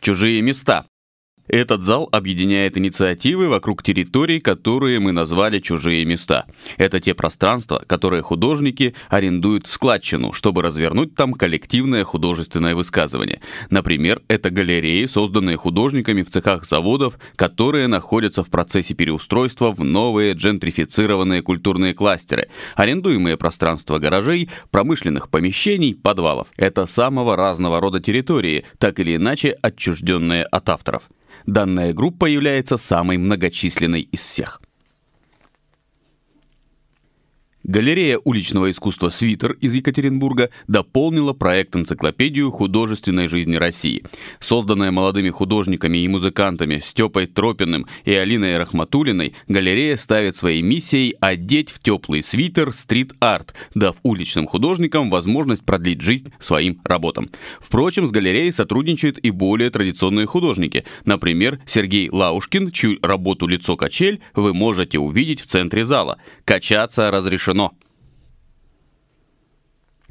чужие места. Этот зал объединяет инициативы вокруг территорий, которые мы назвали «чужие места». Это те пространства, которые художники арендуют в складчину, чтобы развернуть там коллективное художественное высказывание. Например, это галереи, созданные художниками в цехах заводов, которые находятся в процессе переустройства в новые джентрифицированные культурные кластеры, арендуемые пространства гаражей, промышленных помещений, подвалов. Это самого разного рода территории, так или иначе отчужденные от авторов. Данная группа является самой многочисленной из всех. Галерея уличного искусства «Свитер» из Екатеринбурга дополнила проект-энциклопедию художественной жизни России. Созданная молодыми художниками и музыкантами Степой Тропиным и Алиной Рахматулиной, галерея ставит своей миссией одеть в теплый свитер стрит-арт, дав уличным художникам возможность продлить жизнь своим работам. Впрочем, с галереей сотрудничают и более традиционные художники. Например, Сергей Лаушкин, чью работу «Лицо качель» вы можете увидеть в центре зала. Качаться разрешено дно.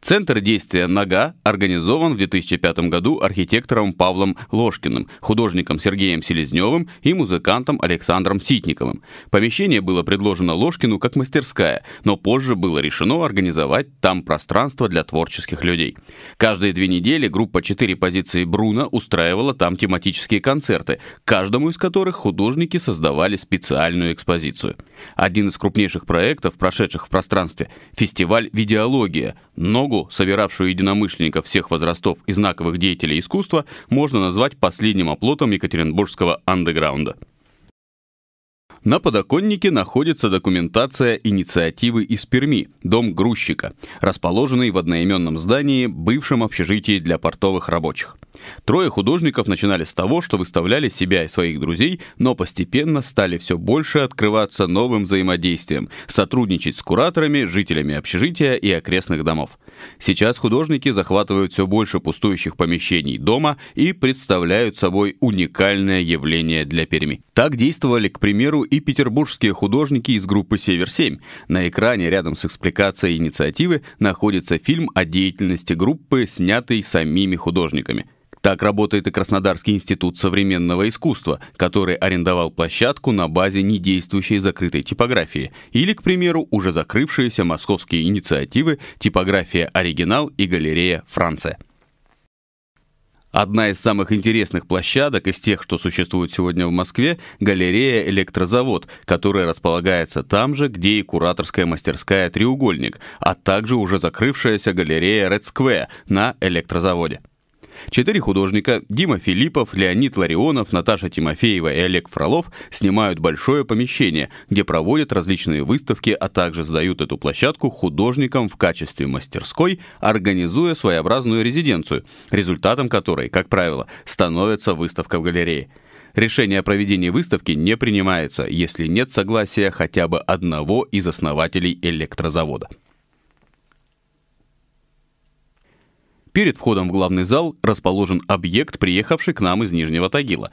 Центр действия «Нога» организован в 2005 году архитектором Павлом Ложкиным, художником Сергеем Селезневым и музыкантом Александром Ситниковым. Помещение было предложено Ложкину как мастерская, но позже было решено организовать там пространство для творческих людей. Каждые две недели группа четыре позиции Бруно устраивала там тематические концерты, каждому из которых художники создавали специальную экспозицию. Один из крупнейших проектов, прошедших в пространстве, фестиваль «Видеология». Ногу, собиравшую единомышленников всех возрастов и знаковых деятелей искусства, можно назвать последним оплотом екатеринбургского андеграунда. На подоконнике находится документация инициативы из Перми «Дом грузчика», расположенный в одноименном здании, бывшем общежитии для портовых рабочих. Трое художников начинали с того, что выставляли себя и своих друзей, но постепенно стали все больше открываться новым взаимодействием, сотрудничать с кураторами, жителями общежития и окрестных домов. Сейчас художники захватывают все больше пустующих помещений дома и представляют собой уникальное явление для Перми. Так действовали, к примеру, и петербургские художники из группы «Север-7». На экране рядом с экспликацией инициативы находится фильм о деятельности группы, снятый самими художниками. Так работает и Краснодарский институт современного искусства, который арендовал площадку на базе недействующей закрытой типографии, или, к примеру, уже закрывшиеся московские инициативы «Типография Оригинал» и «Галерея Франция». Одна из самых интересных площадок из тех, что существует сегодня в Москве, галерея «Электрозавод», которая располагается там же, где и кураторская мастерская «Треугольник», а также уже закрывшаяся галерея Red Square на электрозаводе. Четыре художника – Дима Филиппов, Леонид Ларионов, Наташа Тимофеева и Олег Фролов – снимают большое помещение, где проводят различные выставки, а также сдают эту площадку художникам в качестве мастерской, организуя своеобразную резиденцию, результатом которой, как правило, становится выставка в галерее. Решение о проведении выставки не принимается, если нет согласия хотя бы одного из основателей электрозавода. Перед входом в главный зал расположен объект, приехавший к нам из Нижнего Тагила.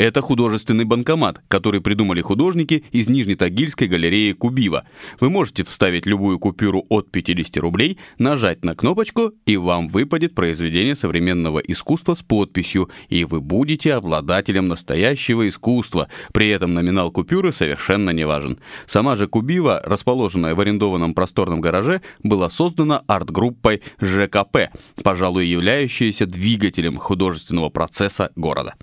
Это художественный банкомат, который придумали художники из Нижнетагильской галереи Кубива. Вы можете вставить любую купюру от 50 рублей, нажать на кнопочку, и вам выпадет произведение современного искусства с подписью, и вы будете обладателем настоящего искусства. При этом номинал купюры совершенно не важен. Сама же Кубива, расположенная в арендованном просторном гараже, была создана арт-группой ЖКП, пожалуй, являющейся двигателем художественного процесса города.